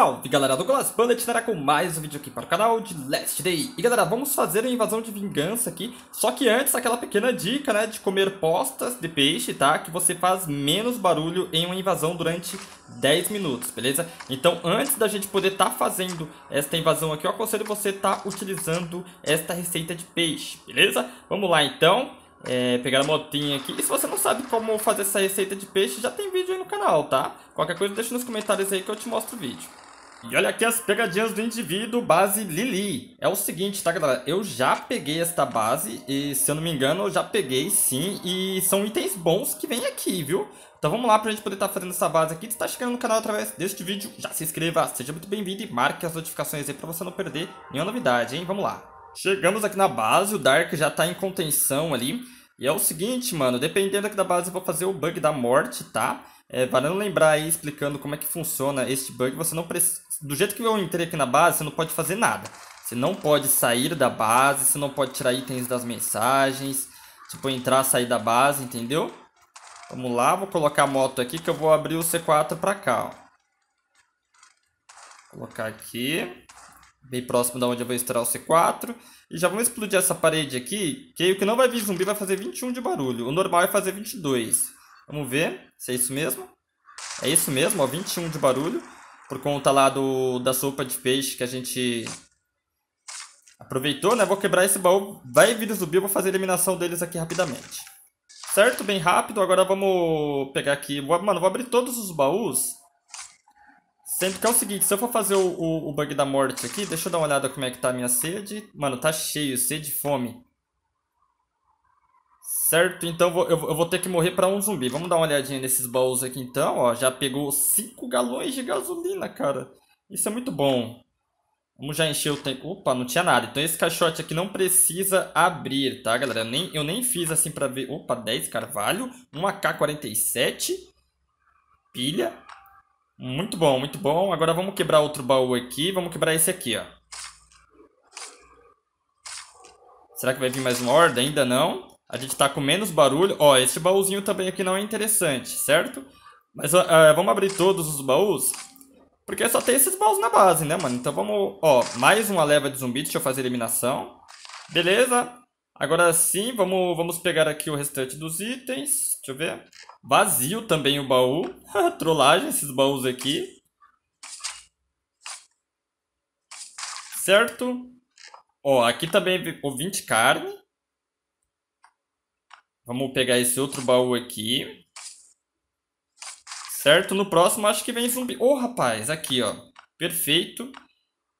Salve galera do Glass Bandit, estará com mais um vídeo aqui para o canal de Last Day E galera, vamos fazer uma invasão de vingança aqui Só que antes, aquela pequena dica né, de comer postas de peixe, tá? Que você faz menos barulho em uma invasão durante 10 minutos, beleza? Então antes da gente poder estar tá fazendo esta invasão aqui Eu aconselho você estar tá utilizando esta receita de peixe, beleza? Vamos lá então é, pegar a motinha aqui. E se você não sabe como fazer essa receita de peixe, já tem vídeo aí no canal, tá? Qualquer coisa deixa nos comentários aí que eu te mostro o vídeo. E olha aqui as pegadinhas do indivíduo, base Lili. É o seguinte, tá, galera? Eu já peguei esta base e, se eu não me engano, eu já peguei sim. E são itens bons que vem aqui, viu? Então vamos lá pra gente poder estar tá fazendo essa base aqui. Se tá chegando no canal através deste vídeo, já se inscreva, seja muito bem-vindo e marque as notificações aí pra você não perder nenhuma novidade, hein? Vamos lá. Chegamos aqui na base, o Dark já tá em contenção ali. E é o seguinte, mano, dependendo aqui da base eu vou fazer o bug da morte, Tá? É, valendo lembrar aí, explicando como é que funciona este bug, você não precisa... Do jeito que eu entrei aqui na base, você não pode fazer nada. Você não pode sair da base, você não pode tirar itens das mensagens, tipo, entrar, sair da base, entendeu? Vamos lá, vou colocar a moto aqui que eu vou abrir o C4 pra cá, ó. Colocar aqui, bem próximo da onde eu vou estourar o C4. E já vamos explodir essa parede aqui, que o que não vai vir zumbi vai fazer 21 de barulho. O normal é fazer 22. Vamos ver se é isso mesmo. É isso mesmo, ó, 21 de barulho. Por conta lá do, da sopa de peixe que a gente aproveitou, né? Vou quebrar esse baú. Vai vir zumbi, eu vou fazer a eliminação deles aqui rapidamente. Certo? Bem rápido. Agora vamos pegar aqui... Mano, vou abrir todos os baús. Sendo que é o seguinte, se eu for fazer o, o, o bug da morte aqui, deixa eu dar uma olhada como é que tá a minha sede. Mano, tá cheio, sede e fome. Certo, então vou, eu, eu, vou ter que morrer para um zumbi. Vamos dar uma olhadinha nesses baús aqui então, ó. Já pegou 5 galões de gasolina, cara. Isso é muito bom. Vamos já encher o tempo. Opa, não tinha nada. Então esse caixote aqui não precisa abrir, tá, galera? Eu nem, eu nem fiz assim pra ver. Opa, 10 carvalho. Um AK-47. Pilha. Muito bom, muito bom. Agora vamos quebrar outro baú aqui. Vamos quebrar esse aqui, ó. Será que vai vir mais uma horda? Ainda não a gente tá com menos barulho. Ó, esse baúzinho também aqui não é interessante, certo? Mas uh, vamos abrir todos os baús. Porque só tem esses baús na base, né, mano? Então vamos... Ó, mais uma leva de zumbi. Deixa eu fazer eliminação. Beleza. Agora sim, vamos, vamos pegar aqui o restante dos itens. Deixa eu ver. Vazio também o baú. Trollagem esses baús aqui. Certo. Ó, aqui também o 20 carne. Vamos pegar esse outro baú aqui. Certo? No próximo acho que vem zumbi. Ô, oh, rapaz, aqui, ó. Perfeito.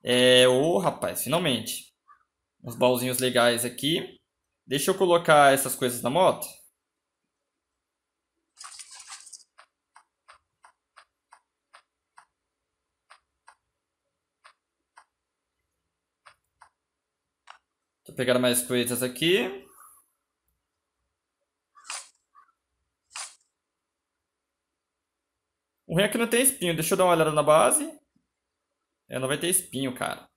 É, ô, oh, rapaz, finalmente. Uns baúzinhos legais aqui. Deixa eu colocar essas coisas na moto. Deixa eu pegar mais coisas aqui. ruim é que não tem espinho. Deixa eu dar uma olhada na base. Ela vai ter espinho, cara.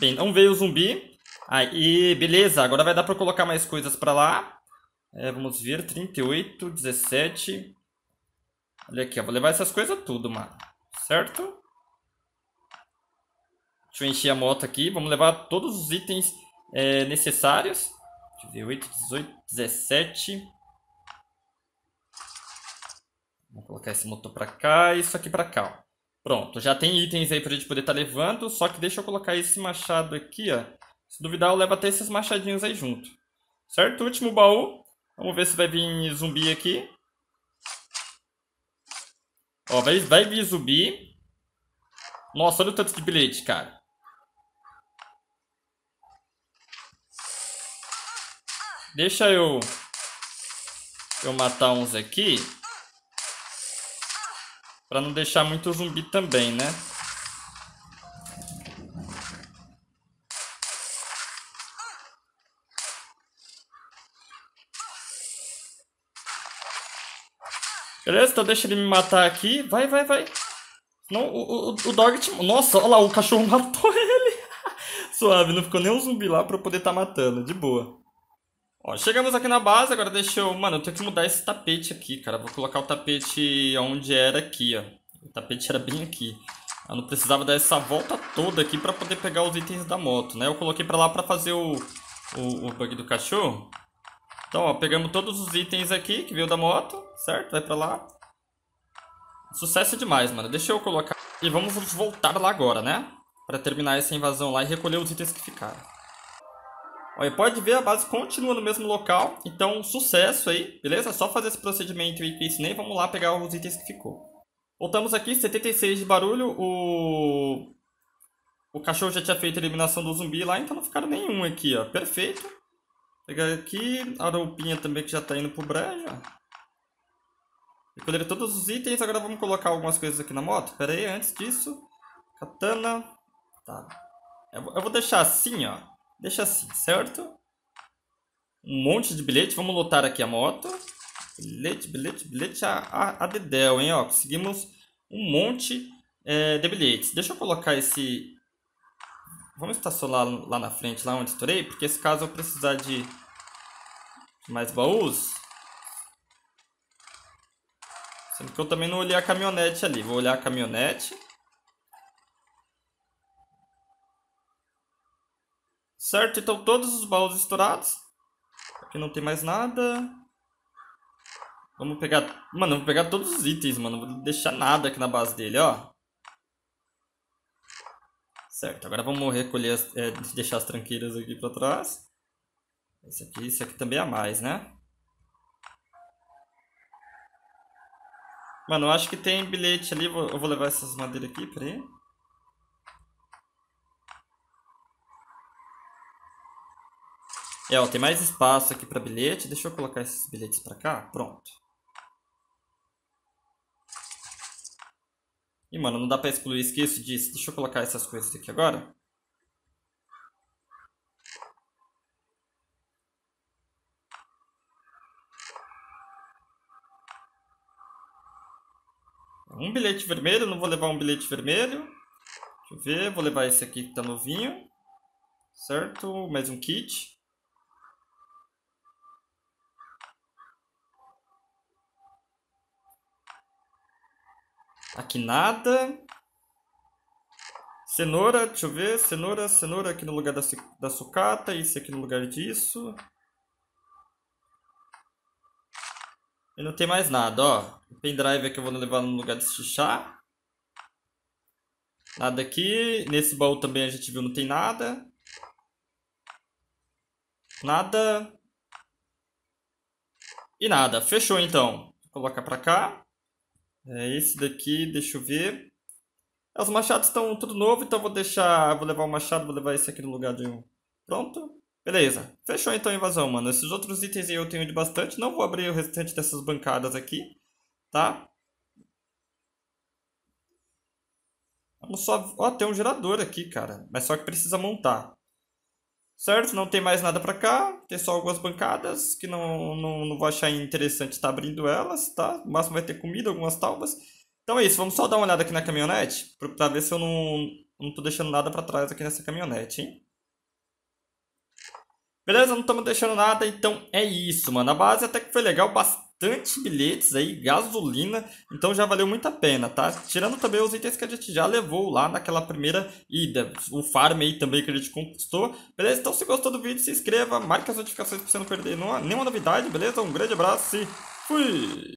Bem, não veio o zumbi. Aí, beleza. Agora vai dar pra colocar mais coisas pra lá. É, vamos ver. 38, 17. Olha aqui, ó. Vou levar essas coisas tudo, mano. Certo? Deixa eu encher a moto aqui. Vamos levar todos os itens é, necessários. 18, 18, 17. Vou colocar esse motor para cá e isso aqui para cá. Ó. Pronto, já tem itens aí para a gente poder estar tá levando, só que deixa eu colocar esse machado aqui, ó. Se duvidar, eu levo até esses machadinhos aí junto. Certo? Último baú. Vamos ver se vai vir zumbi aqui. Ó, vai, vai vir zumbi. Nossa, olha o tanto de bilhete, cara. Deixa eu... Eu matar uns aqui. Pra não deixar muito zumbi também, né? Beleza? Então deixa ele me matar aqui. Vai, vai, vai. Não, o, o, o dog te... Nossa, olha lá, o cachorro matou ele. Suave, não ficou nem um zumbi lá pra eu poder estar tá matando. De boa. Ó, chegamos aqui na base, agora deixa eu... Mano, eu tenho que mudar esse tapete aqui, cara. Vou colocar o tapete onde era aqui, ó. O tapete era bem aqui. Eu não precisava dar essa volta toda aqui pra poder pegar os itens da moto, né? Eu coloquei pra lá pra fazer o, o, o bug do cachorro. Então, ó, pegamos todos os itens aqui que veio da moto, certo? Vai pra lá. Sucesso demais, mano. Deixa eu colocar... E vamos voltar lá agora, né? Pra terminar essa invasão lá e recolher os itens que ficaram. Olha, pode ver, a base continua no mesmo local. Então, sucesso aí, beleza? só fazer esse procedimento e que ensinei. Vamos lá pegar os itens que ficou. Voltamos aqui, 76 de barulho. O, o cachorro já tinha feito a eliminação do zumbi lá, então não ficaram nenhum aqui, ó. Perfeito. Pegar aqui a roupinha também que já tá indo pro brejo. Recolher todos os itens. Agora vamos colocar algumas coisas aqui na moto. Pera aí, antes disso. Katana. Tá. Eu vou deixar assim, ó. Deixa assim, certo? Um monte de bilhete. Vamos lotar aqui a moto. Bilhete, bilhete, bilhete a, a, a dedéu, hein? Ó, conseguimos um monte é, de bilhetes. Deixa eu colocar esse... Vamos estacionar lá na frente, lá onde estourei. Porque esse caso eu precisar de mais baús. Sendo que eu também não olhei a caminhonete ali. Vou olhar a caminhonete. Certo, então todos os baús estourados. Aqui não tem mais nada. Vamos pegar... Mano, vou pegar todos os itens, mano. Não vou deixar nada aqui na base dele, ó. Certo, agora vamos recolher, as, é, deixar as tranqueiras aqui pra trás. Esse aqui, esse aqui também é a mais, né? Mano, eu acho que tem bilhete ali. Eu vou levar essas madeiras aqui, peraí. É, ó, tem mais espaço aqui para bilhete. Deixa eu colocar esses bilhetes para cá. Pronto. E, mano, não dá para excluir. Esqueço disso. Deixa eu colocar essas coisas aqui agora. Um bilhete vermelho. Não vou levar um bilhete vermelho. Deixa eu ver. Vou levar esse aqui que tá novinho. Certo? Mais um kit. Aqui nada. Cenoura, deixa eu ver. Cenoura, cenoura aqui no lugar da, da sucata. Isso aqui no lugar disso. E não tem mais nada, ó. O pendrive aqui eu vou levar no lugar desse chá. Nada aqui. Nesse baú também a gente viu não tem nada. Nada. E nada. Fechou então. Vou colocar pra cá. É esse daqui, deixa eu ver. É, os machados estão tudo novo, então vou deixar. Vou levar o machado, vou levar esse aqui no lugar de um. Pronto. Beleza. Fechou então a invasão, mano. Esses outros itens aí eu tenho de bastante. Não vou abrir o restante dessas bancadas aqui. Tá? Vamos só. Ó, tem um gerador aqui, cara. Mas só que precisa montar certo? Não tem mais nada para cá, tem só algumas bancadas que não, não, não vou achar interessante estar tá abrindo elas, tá? O máximo vai ter comida, algumas talvas. Então é isso, vamos só dar uma olhada aqui na caminhonete, para ver se eu não, não tô deixando nada para trás aqui nessa caminhonete, hein? Beleza, não estamos deixando nada, então é isso, mano. A base até que foi legal, bastante bastante bilhetes aí, gasolina, então já valeu muito a pena, tá? Tirando também os itens que a gente já levou lá naquela primeira ida, o farm aí também que a gente conquistou, beleza? Então se gostou do vídeo, se inscreva, marque as notificações para você não perder nenhuma novidade, beleza? Um grande abraço e fui!